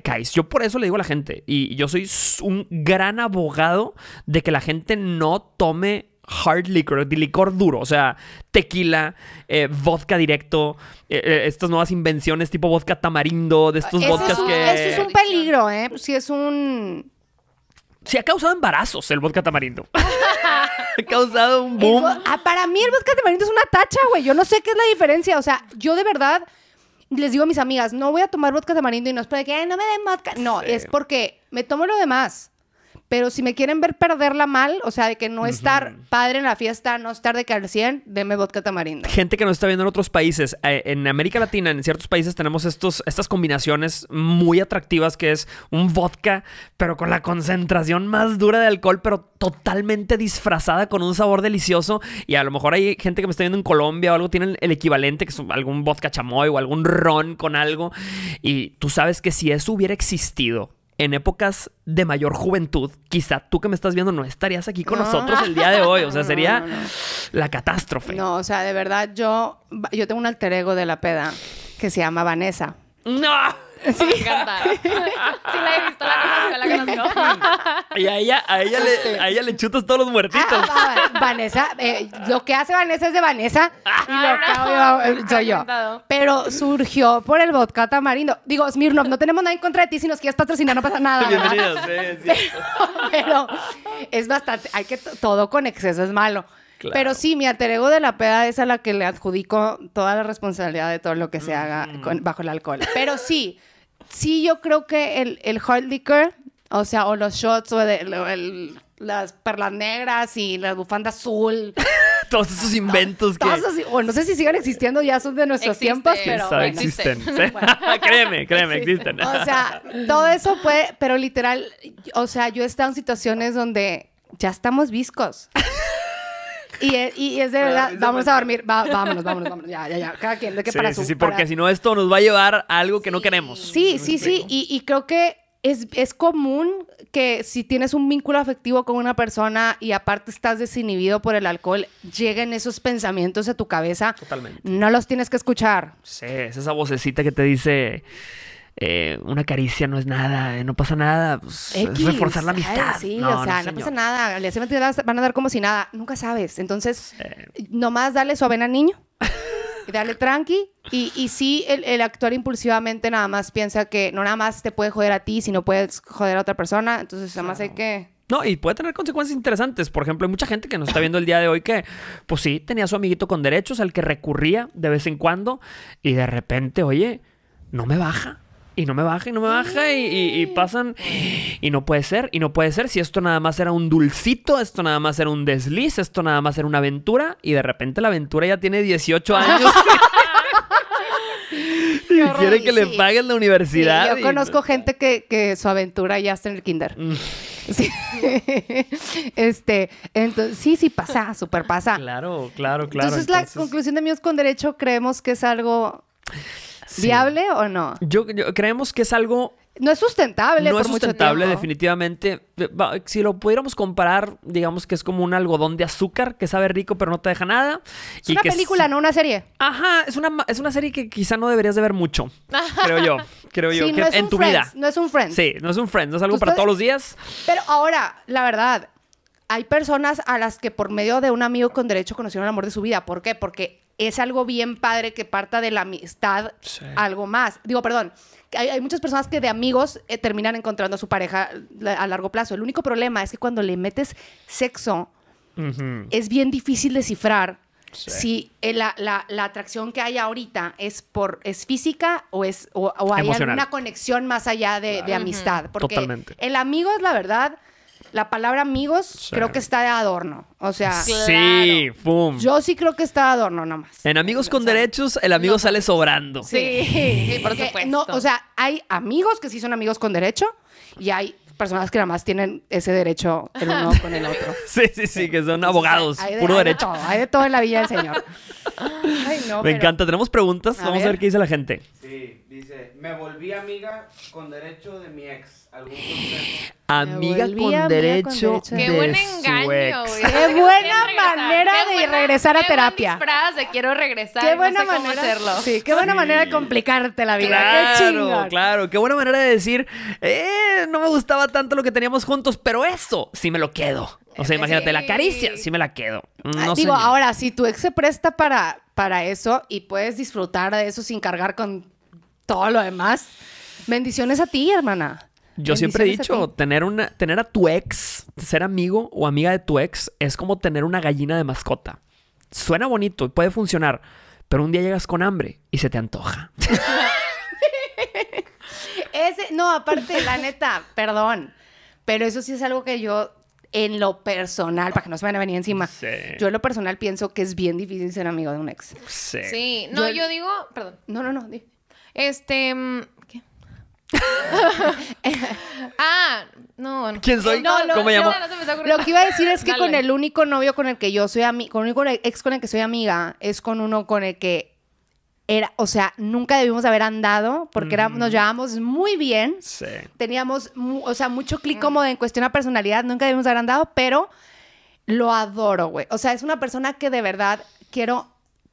caes. Yo por eso le digo a la gente y yo soy un gran abogado de que la gente no tome hard liquor, licor duro, o sea, tequila, eh, vodka directo, eh, eh, estas nuevas invenciones tipo vodka tamarindo, de estos vodkas que... Eso es un peligro, ¿eh? Si es un... Se ha causado embarazos el vodka tamarindo. *laughs* ha causado un boom. Ah, para mí el vodka tamarindo es una tacha, güey. Yo no sé qué es la diferencia. O sea, yo de verdad les digo a mis amigas, no voy a tomar vodka tamarindo y no es para que no me den vodka. No, es porque me tomo lo demás. Pero si me quieren ver perderla mal, o sea, de que no estar padre en la fiesta, no estar de que al deme vodka tamarindo. Gente que nos está viendo en otros países, eh, en América Latina, en ciertos países tenemos estos, estas combinaciones muy atractivas que es un vodka, pero con la concentración más dura de alcohol, pero totalmente disfrazada con un sabor delicioso. Y a lo mejor hay gente que me está viendo en Colombia o algo, tienen el equivalente, que es algún vodka chamoy o algún ron con algo. Y tú sabes que si eso hubiera existido en épocas de mayor juventud, quizá tú que me estás viendo no estarías aquí con nosotros el día de hoy. O sea, *laughs* sería la catástrofe. No, o sea, de verdad, yo, yo tengo un alter ego de la peda que se llama Vanessa. ¡No! Sí. Me encanta. *laughs* sí la he visto, la conozco, la conozco. Y a ella, a ella, le, este. a chutas todos los muertitos. Ah, ah, ah, Vanessa, eh, lo que hace Vanessa es de Vanessa y lo que yo. Eh, pero surgió por el vodka tamarindo. Digo, Smirnoff no tenemos nada en contra de ti. Si nos quieres patrocinar, no pasa nada. Bienvenidos, *laughs* pero, es bastante, hay que, todo con exceso es malo. Pero sí, mi alter de la peda es a la que le adjudico toda la responsabilidad de todo lo que se mm. haga bajo el alcohol. Pero sí, sí yo creo que el, el hard liquor, o sea, o los shots, o el, las perlas negras y la bufanda azul. *laughs* todos esos inventos que... o no sé si siguen existiendo, ya son de nuestros tiempos, pero... existen. *laughs* *laughs* créeme, créeme, existen. O sea, todo eso puede... Pero literal, o sea, yo he estado en situaciones donde ya estamos viscos. Y es, de verdad, vamos a dormir, vámonos, vámonos, vámonos, ya, ya, ya, cada quien lo que para Sí, sí, porque si no esto nos va a llevar a algo que no queremos. Sí, sí, sí, y, creo que es, es, común que si tienes un vínculo afectivo con una persona y aparte estás desinhibido por el alcohol, lleguen esos pensamientos a tu cabeza. Totalmente. No los tienes que escuchar. Sí, es esa vocecita que te dice eh, una caricia no es nada, eh, no pasa nada, pues, es reforzar la amistad. sí, o sea, no, pasa nada, le van a dar como si nada, nunca sabes. Entonces, nomás dale su avena al niño. dale tranqui. Y, y sí, el, el, actuar impulsivamente nada más piensa que no nada más te puede joder a ti, sino puedes joder a otra persona. Entonces, nada más hay que... No, y puede tener consecuencias interesantes. Por ejemplo, hay mucha gente que nos está viendo el día de hoy que, pues sí, tenía su amiguito con derechos al que recurría de vez en cuando y de repente, oye, no me baja y no me baja, y no me baja, y, pasan, y no puede ser, y no puede ser, si esto nada más era un dulcito, esto nada más era un desliz, esto nada más era una aventura, y de repente la aventura ya tiene 18 años. *laughs* *laughs* y quiere que le paguen la universidad. yo conozco gente que, su aventura ya está en el kinder. Mm. Sí. *laughs* este, entonces, sí, sí pasa, súper pasa. Claro, claro, claro. Entonces, entonces, la conclusión de míos con derecho creemos que es algo ¿Viable o no? Yo, creemos que es algo... No es sustentable. No es sustentable, definitivamente. Si lo pudiéramos comparar, digamos que es como un algodón de azúcar que sabe rico pero no te deja nada. Es una película, no una serie. Ajá, es una, es una serie que quizá no deberías de ver mucho, creo yo. Creo yo, en tu vida. No es un friend. Sí, no es un friend, no es algo para todos los días. Pero ahora, la verdad, hay personas a las que por medio de un amigo con derecho conocieron el amor de su vida. ¿Por qué? Porque es algo bien padre que parta de la amistad algo más. Digo, perdón, hay, hay muchas personas que de amigos eh, terminan encontrando a su pareja a largo plazo. El único problema es que cuando le metes sexo, es bien difícil descifrar si eh, la, atracción que hay ahorita es por es física o es o, hay alguna conexión más allá de, amistad. Porque el amigo es la verdad la palabra amigos creo que está de adorno. O sea, sí, pum. yo sí creo que está de adorno nomás. En Amigos con Derechos, el amigo sale sobrando. Sí, sí por supuesto. No, o sea, hay amigos que sí son amigos con derecho y hay personas que nada más tienen ese derecho el uno con el otro. *laughs* sí, sí, sí, que son abogados, puro derecho. hay de todo en la vida del Señor. *laughs* no, Me encanta. Tenemos preguntas. Vamos a ver qué dice la gente. Sí, dice: Me volví amiga con derecho de mi ex. Amiga con, derecho de Qué buen engaño, ex. Qué buena manera de regresar a terapia. Qué quiero regresar. buena manera. hacerlo. qué buena manera de complicarte la vida. Claro, qué claro. Qué buena manera de decir, eh, no me gustaba tanto lo que teníamos juntos, pero eso sí me lo quedo. O sea, imagínate, la caricia, sí me la quedo. Ah, no Digo, ahora, si tu ex se presta para, para eso y puedes disfrutar de eso sin cargar con todo lo demás, bendiciones a ti, hermana. Yo siempre he dicho, tener, una, tener a tu ex, ser amigo o amiga de tu ex, es como tener una gallina de mascota. Suena bonito y puede funcionar, pero un día llegas con hambre y se te antoja. *laughs* Ese, no, aparte, la neta, perdón, pero eso sí es algo que yo en lo personal, para que no se van a venir encima. Yo en lo personal pienso que es bien difícil ser amigo de un ex. Sí. No, yo, digo, perdón. No, no, no. Este, mm, *laughs* ah, no, ¿Quién soy? No, ¿Cómo me No lo que iba a decir es que con el único novio con el que yo soy amiga, con el único ex con el que soy amiga, es con uno con el que era, o sea, nunca debimos haber andado porque era, nos llevábamos muy bien. Teníamos, o sea, mucho clic como en cuestión a personalidad, nunca debimos haber andado, pero lo adoro, güey. O sea, es una persona que de verdad quiero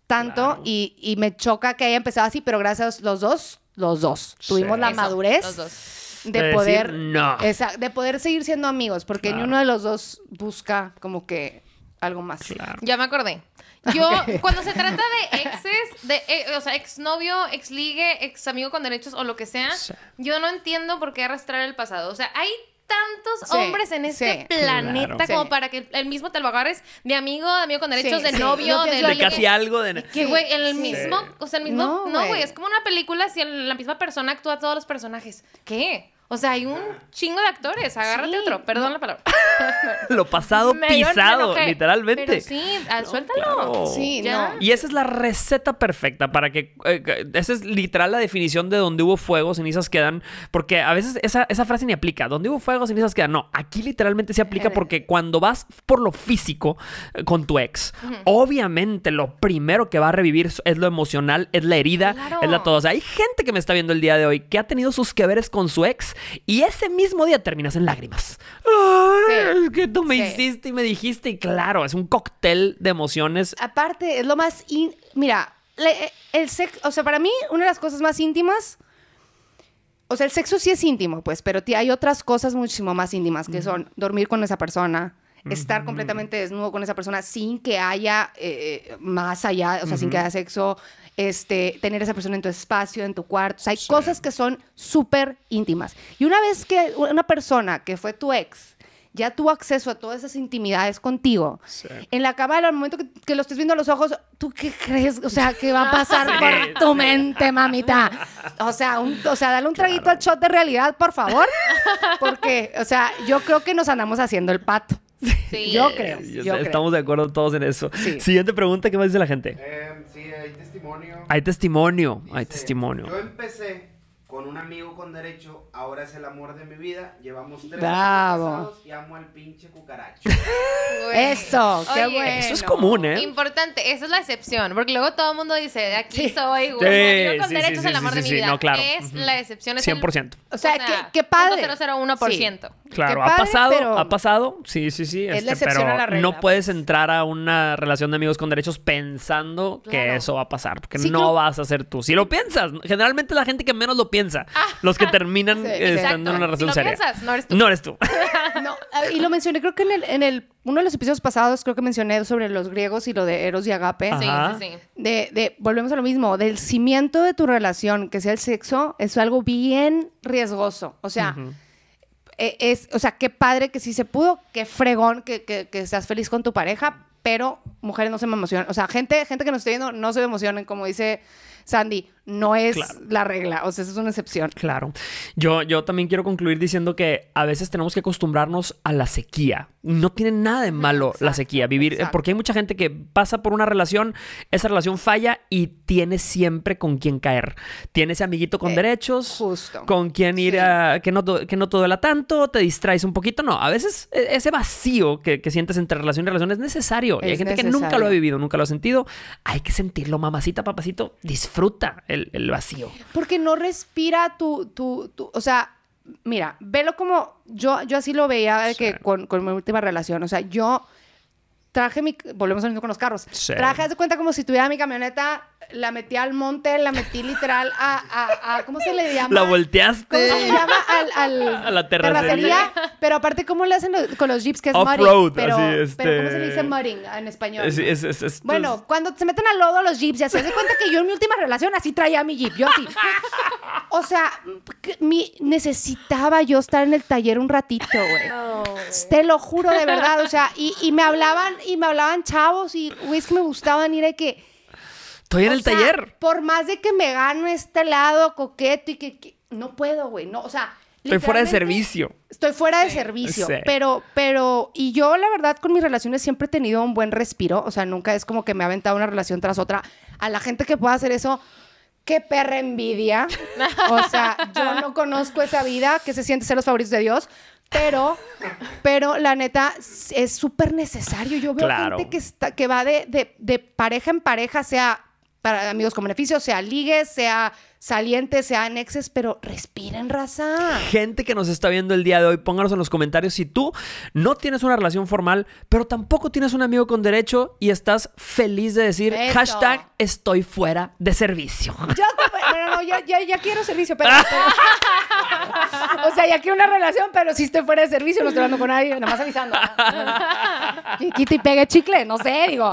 tanto y, me choca que haya empezado así, pero gracias los dos, los dos. Tuvimos la madurez. De, poder de poder seguir siendo amigos, porque ninguno uno de los dos busca como que algo más. Ya me acordé. Yo, *laughs* cuando se trata de exes, de, eh, o sea, exnovio, exligue, ex amigo con derechos o lo que sea, yo no entiendo por qué arrastrar el pasado. O sea, hay tantos hombres en este planeta como para que el mismo te lo agarres de amigo, de amigo con derechos, de novio, de, de, casi que, algo de que güey, el mismo, o sea, el mismo, no, güey, es como una película si la misma persona actúa a todos los personajes. ¿Qué? O sea, hay un ah. chingo de actores. Agárrate otro. Perdón la palabra. *laughs* Lo pasado *laughs* pisado, literalmente. sí, suéltalo. Sí, No. Y esa es la receta perfecta para eh, que. esa es literal la definición de donde hubo fuego, cenizas quedan. Porque a veces esa, esa frase ni aplica. Donde hubo fuego, cenizas quedan. No, aquí literalmente se aplica porque cuando vas por lo físico eh, con tu ex, obviamente lo primero que va a revivir es lo emocional, es la herida, es la todo. O sea, hay gente que me está viendo el día de hoy que ha tenido sus que veres con su ex y ese mismo día terminas en lágrimas. que tú me hiciste y me dijiste, y claro, es un cóctel de emociones. Aparte, es lo más. Mira, el sexo, o sea, para mí, una de las cosas más íntimas. O sea, el sexo sí es íntimo, pues, pero hay otras cosas muchísimo más íntimas que son dormir con esa persona, estar completamente desnudo con esa persona sin que haya eh, eh, más allá, o sea, sin que haya sexo, este, tener esa persona en tu espacio, en tu cuarto. hay cosas que son súper íntimas. Y una vez que una persona que fue tu ex ya tuvo acceso a todas esas intimidades contigo, en la cámara al momento que, lo estés viendo a los ojos, ¿tú qué crees? O sea, ¿qué va a pasar por tu mente, mamita? O sea, o sea dale un traguito al shot de realidad, por favor. Porque, o sea, yo creo que nos andamos haciendo el pato. Sí. Yo creo. Eh, estamos de acuerdo todos en eso. Siguiente pregunta, ¿qué más dice la gente? Eh, hay testimonio, hay testimonio. Yo empecé con un amigo con derecho, ahora es el amor de mi vida, llevamos tres años y amo al pinche cucaracho. *laughs* eso, qué bueno. Eso es común, ¿eh? Importante, esa es la excepción, porque luego todo el mundo dice, de aquí soy, güey, sí, con derecho es el amor de mi vida. Es la excepción. 100%. o, sea, que qué, padre. 0.001%. Claro, ha pasado, ha pasado. Sí, sí, sí. Es este, pero no puedes pues. entrar a una relación de amigos con derechos pensando que eso va a pasar, porque no vas a ser tú. Si lo piensas, generalmente la gente que menos lo piensa, ah. los que terminan *laughs* estando en una relación si lo Piensas, no eres tú. No eres tú. *laughs* Eh, y lo mencioné, creo que en el, en el uno de los episodios pasados creo que mencioné sobre los griegos y lo de Eros y Agape. Sí, sí, sí. De, de, volvemos a lo mismo, del cimiento de tu relación, que sea el sexo, es algo bien riesgoso. O sea, e, es, o sea, qué padre que sí se pudo, qué fregón que, que, estás feliz con tu pareja, pero mujeres no se me emocionan. O sea, gente, gente que nos esté viendo, no se emocionen, como dice Sandy no es la regla, o sea, eso es una excepción. Claro. Yo, yo también quiero concluir diciendo que a veces tenemos que acostumbrarnos a la sequía. No tiene nada de malo la sequía, vivir, porque hay mucha gente que pasa por una relación, esa relación falla y tiene siempre con quien caer. Tiene ese amiguito con eh, derechos, justo. con quien ir a que no, que no te duela tanto, te distraes un poquito. No, a veces e, ese vacío que, sientes entre relación y relación es necesario. y hay gente que nunca lo ha vivido, nunca lo ha sentido. Hay que sentirlo, mamacita, papacito, disfruta el, vacío. Porque no respira tu, tu, o sea, mira, velo como, yo, yo así lo veía que con, con mi última relación, o sea, yo traje mi... Volvemos a con los carros. traje haz de cuenta, como si tuviera mi camioneta, la metí al monte, la metí literal a... ¿Cómo se le llama? La volteaste. ¿Cómo Al, al a la terracería. Pero aparte, ¿cómo le hacen con los jeeps? Que es Off Road, pero, ¿cómo se le dice este, mudding en español? bueno, pues, cuando se meten al lodo los jeeps, ya se hace cuenta que yo en mi última relación así traía mi jeep. Yo así... O sea, necesitaba yo estar en el taller un ratito, güey. Te lo juro de verdad, o sea, y me hablaban y me hablaban chavos y es que me gustaban ir que... Estoy en el taller. Por más de que me gano este lado coqueto y que, no puedo, güey, no, o sea... Estoy fuera de servicio. Estoy fuera de servicio, pero, pero, y yo la verdad con mis relaciones siempre he tenido un buen respiro, o sea, nunca es como que me ha aventado una relación tras otra. A la gente que pueda hacer eso, qué perra envidia. *laughs* O sea, yo no conozco esa vida, que se siente ser los favoritos de Dios, pero, pero la neta es súper necesario. Yo veo gente que, está, que va de, de, de pareja en pareja, sea para amigos con beneficios, sea ligues, sea salientes, sean exes, pero respiren raza. Gente que nos está viendo el día de hoy, pónganos en los comentarios si tú no tienes una relación formal, pero tampoco tienes un amigo con derecho y estás feliz de decir hashtag estoy fuera de servicio. *laughs* Yo pues, no, ya, quiero servicio, *laughs* pero... o sea, ya quiero una relación, pero si estoy fuera de servicio, no estoy hablando con nadie, nada más avisando. *laughs* Quita y pega chicle, no sé, digo.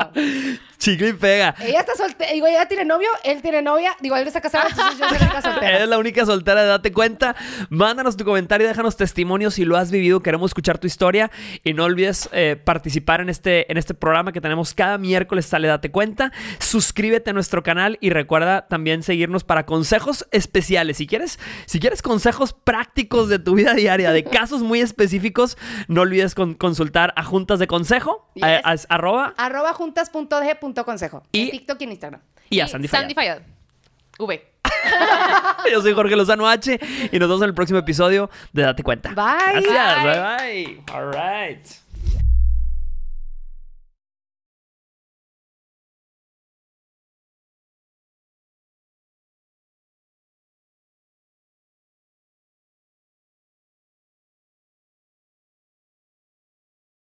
Chicle y pega. Ella está soltera, digo, ella tiene novio, él tiene novia, digo, él está casado, es la única soltera. de date cuenta. Mándanos tu comentario, déjanos testimonios si lo has vivido. Queremos escuchar tu historia. Y no olvides eh, participar en este, en este programa que tenemos cada miércoles, sale date cuenta. Suscríbete a nuestro canal y recuerda también seguirnos para consejos especiales. Si quieres, si quieres consejos prácticos de tu vida diaria, de casos muy específicos, no olvides consultar a Juntas de Consejo, eh, arroba. Arroba Y en TikTok y en Instagram. Y, a Sandy Fayad V. *laughs* Yo soy Jorge Lozano H y nos vemos en el próximo episodio de Date Cuenta. Bye. Gracias. Bye. bye. All right.